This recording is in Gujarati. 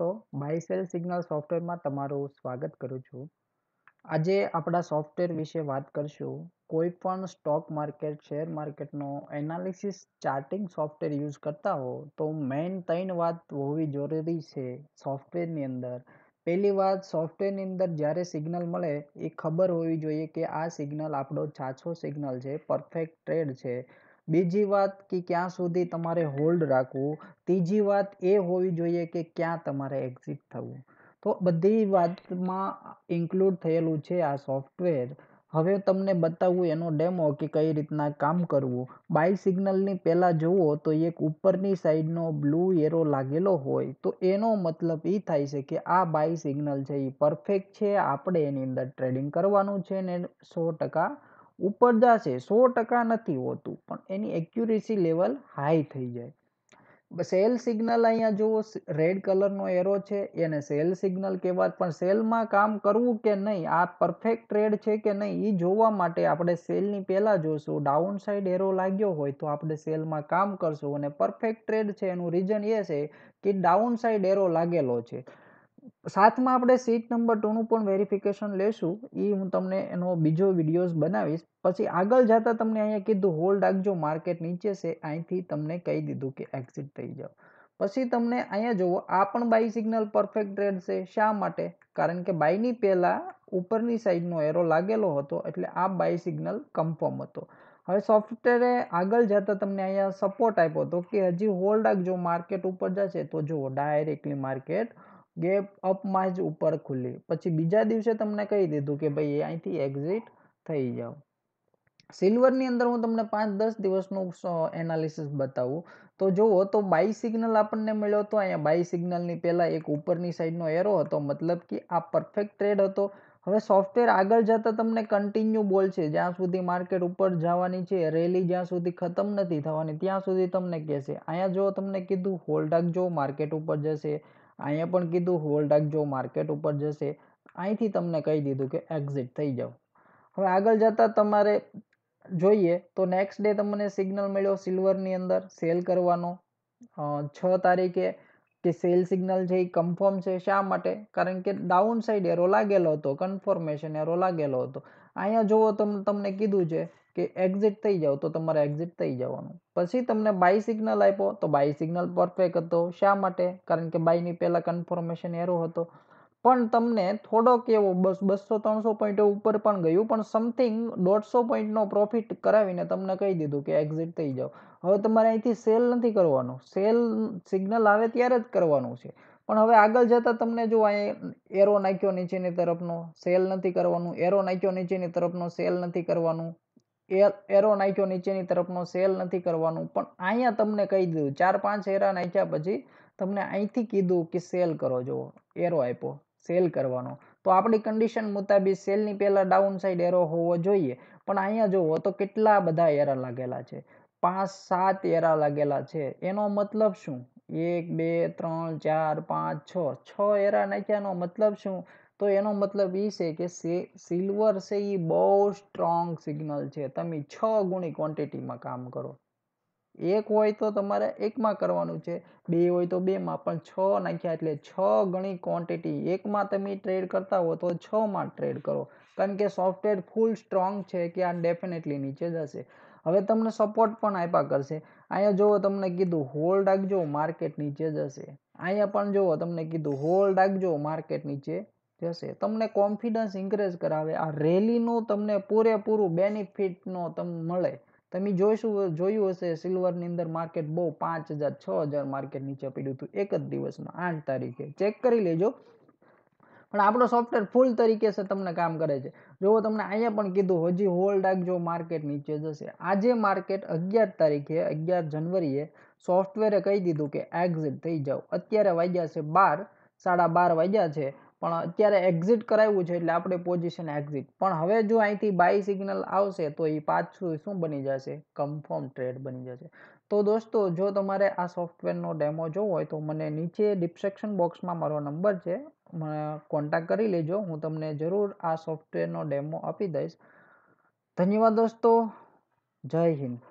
દોસ્તો બાયસેલ સિગ્નલ સોફ્ટવેરમાં તમારું સ્વાગત કરું છું આજે આપણા સોફ્ટવેર વિશે વાત કરશું કોઈ પણ સ્ટોક માર્કેટ શેર માર્કેટનો એનાલિસિસ ચાર્ટિંગ સોફ્ટવેર યુઝ કરતા હો તો મેઇન ત્રણ વાત હોવી જરૂરી છે સોફ્ટવેરની અંદર પહેલી વાત સોફ્ટવેરની અંદર જ્યારે સિગ્નલ મળે એ ખબર હોવી જોઈએ કે આ સિગ્નલ આપણો છાછો સિગ્નલ છે પરફેક્ટ ટ્રેડ છે બીજી વાત કે ક્યાં સુધી તમારે હોલ્ડ રાખવું ત્રીજી વાત એ હોવી જોઈએ કે ક્યાં તમારે એક્ઝિટ થવું તો બધી વાતમાં ઇન્ક્લુડ થયેલું છે આ સોફ્ટવેર હવે તમને બતાવું એનો ડેમો કે કઈ રીતના કામ કરવું બાય સિગ્નલની પહેલાં જુઓ તો એક ઉપરની સાઈડનો બ્લુ એરો લાગેલો હોય તો એનો મતલબ એ થાય છે કે આ બાય સિગ્નલ છે એ પરફેક્ટ છે આપણે એની અંદર ટ્રેડિંગ કરવાનું છે ને સો ટકા ઉપર જશે સો ટકા નથી હોતું પણ એની એક્યુરેસી લેવલ હાઈ થઈ જાય સેલ સિગ્નલ અહીંયા જુઓ રેડ કલરનો એરો છે એને સેલ સિગ્નલ કહેવાય પણ સેલમાં કામ કરવું કે નહીં આ પરફેક્ટ ટ્રેડ છે કે નહીં એ જોવા માટે આપણે સેલની પહેલાં જોશું ડાઉન સાઇડ એરો લાગ્યો હોય તો આપણે સેલમાં કામ કરશું અને પરફેક્ટ ટ્રેડ છે એનું રીઝન એ છે કે ડાઉન સાઇડ એરો લાગેલો છે સાતમાં આપણે સીટ નંબર ટુનું પણ વેરિફિકેશન લેશું એ હું તમને એનો બીજો વિડીયોઝ બનાવીશ પછી આગળ જતાં તમને અહીંયા કીધું હોલ્ડ રાખજો માર્કેટ નીચે છે અહીંથી તમને કહી દીધું કે એક્ઝિટ થઈ જાઓ પછી તમને અહીંયા જુઓ આ પણ બાય સિગ્નલ પરફેક્ટ રેડ છે શા માટે કારણ કે બાયની પહેલાં ઉપરની સાઈડનો એરો લાગેલો હતો એટલે આ બાય સિગ્નલ કન્ફર્મ હતો હવે સોફ્ટવેરે આગળ જતાં તમને અહીંયા સપોર્ટ આપ્યો હતો કે હજી હોલ્ડ રાખજો માર્કેટ ઉપર જશે તો જુઓ ડાયરેક્ટલી માર્કેટ ગેપ અપમાં જ ઉપર ખુલી પછી બીજા દિવસે તમને કહી દીધું કે ભાઈ અહીંથી એક્ઝિટ થઈ જાઓ સિલ્વરની અંદર હું તમને પાંચ દસ દિવસનું એનાલિસિસ બતાવું તો જુઓ તો બાય સિગ્નલ આપણને મળ્યો હતો અહીંયા બાય સિગ્નલની પહેલાં એક ઉપરની સાઈડનો એરો હતો મતલબ કે આ પરફેક્ટ ટ્રેડ હતો હવે સોફ્ટવેર આગળ જતાં તમને કન્ટિન્યુ બોલ છે જ્યાં સુધી માર્કેટ ઉપર જવાની છે રેલી જ્યાં સુધી ખતમ નથી થવાની ત્યાં સુધી તમને કહેશે અહીંયા જો તમને કીધું હોલ્ડ રાખજો માર્કેટ ઉપર જશે અહીંયા પણ કીધું હોલ્ડ રાખજો માર્કેટ ઉપર જશે અહીંથી તમને કહી દીધું કે એક્ઝિટ થઈ જાઓ હવે આગળ જતાં તમારે જોઈએ તો નેક્સ્ટ ડે તમને સિગ્નલ મળ્યો સિલ્વરની અંદર સેલ કરવાનો છ તારીખે કે સેલ સિગ્નલ છે એ કન્ફર્મ છે શા માટે કારણ કે ડાઉન સાઈડ એરો લાગેલો હતો કન્ફર્મેશન એરો લાગેલો હતો અહીંયા જુઓ તમને કીધું છે કે એક્ઝિટ થઈ જાઓ તો તમારે એક્ઝિટ થઈ જવાનું પછી તમને બાય સિગ્નલ આપ્યો તો બાય સિગ્નલ પરફેક્ટ હતો શા માટે કારણ કે બાયની પહેલાં કન્ફર્મેશન એરો હતો પણ તમને થોડોક એવો બસ બસો ત્રણસો પોઈન્ટ ઉપર પણ ગયું પણ સમથિંગ દોઢસો પોઈન્ટનો પ્રોફિટ કરાવીને તમને કહી દીધું કે એક્ઝિટ થઈ જાઓ હવે તમારે અહીંથી સેલ નથી કરવાનું સેલ સિગ્નલ આવે ત્યારે જ કરવાનું છે પણ હવે આગળ જતા તમને જો અહીંયા એરો નાખ્યો નીચેની તરફનો સેલ નથી કરવાનું એરો નાખ્યો નીચેની તરફનો સેલ નથી કરવાનું એરો નાખ્યો નીચેની તરફનો સેલ નથી કરવાનું પણ અહીંયા તમને કહી દીધું ચાર પાંચ એરા નાખ્યા પછી તમને અહીંથી કીધું કે સેલ કરો જુઓ એરો આપ્યો સેલ કરવાનો તો આપણી કન્ડિશન મુતાબિક સેલની પહેલાં ડાઉન સાઈડ એરો હોવો જોઈએ પણ અહીંયા જુઓ તો કેટલા બધા એરા લાગેલા છે પાંચ સાત એરા લાગેલા છે એનો મતલબ શું એક બે ત્રણ ચાર પાંચ છ છ એરા નાખ્યાનો મતલબ શું તો એનો મતલબ એ છે કે સિલ્વર છે એ બહુ સ્ટ્રોંગ સિગ્નલ છે તમે છ ગુણી ક્વોન્ટિટીમાં કામ કરો એક હોય તો તમારે એકમાં કરવાનું છે બે હોય તો બેમાં પણ છ નાખ્યા એટલે છ ગણી ક્વોન્ટિટી એકમાં તમે ટ્રેડ કરતા હો તો છમાં ટ્રેડ કરો કારણ કે સોફ્ટવેર ફૂલ સ્ટ્રોંગ છે કે આ ડેફિનેટલી નીચે જશે હવે તમને સપોર્ટ પણ આપ્યા કરશે અહીંયા જુઓ તમને કીધું હોલ્ડ રાખજો માર્કેટ નીચે જશે અહીંયા પણ જુઓ તમને કીધું હોલ્ડ રાખજો માર્કેટ નીચે જશે તમને કોન્ફિડન્સ ઇન્ક્રીઝ કરાવે આ રેલીનું તમને પૂરેપૂરું બેનિફિટનો તમને મળે તમે જોઈશું જોયું હશે સિલ્વરની અંદર માર્કેટ બહુ પાંચ હજાર છ હજાર માર્કેટ નીચે પડ્યું હતું એક જ દિવસમાં આઠ તારીખે ચેક કરી લેજો પણ આપણો સોફ્ટવેર ફૂલ તરીકે છે તમને કામ કરે છે જો તમને અહીંયા પણ કીધું હજી હોલ્ડ રાખજો માર્કેટ નીચે જશે આજે માર્કેટ અગિયાર તારીખે અગિયાર જનવરીએ સોફ્ટવેરે કહી દીધું કે એક્ઝિટ થઈ જાઓ અત્યારે વાગ્યા છે બાર સાડા બાર વાગ્યા છે પણ અત્યારે એક્ઝિટ કરાવ્યું છે એટલે આપણે પોઝિશન એક્ઝિટ પણ હવે જો અહીંથી બાય સિગ્નલ આવશે તો એ પાછું શું બની જશે કન્ફર્મ ટ્રેડ બની જશે તો દોસ્તો જો તમારે આ સોફ્ટવેરનો ડેમો જોવો હોય તો મને નીચે ડિસ્ક્રિપ્શન બોક્સમાં મારો નંબર છે મને કોન્ટેક્ટ કરી લેજો હું તમને જરૂર આ સોફ્ટવેરનો ડેમો આપી દઈશ ધન્યવાદ દોસ્તો જય હિન્દ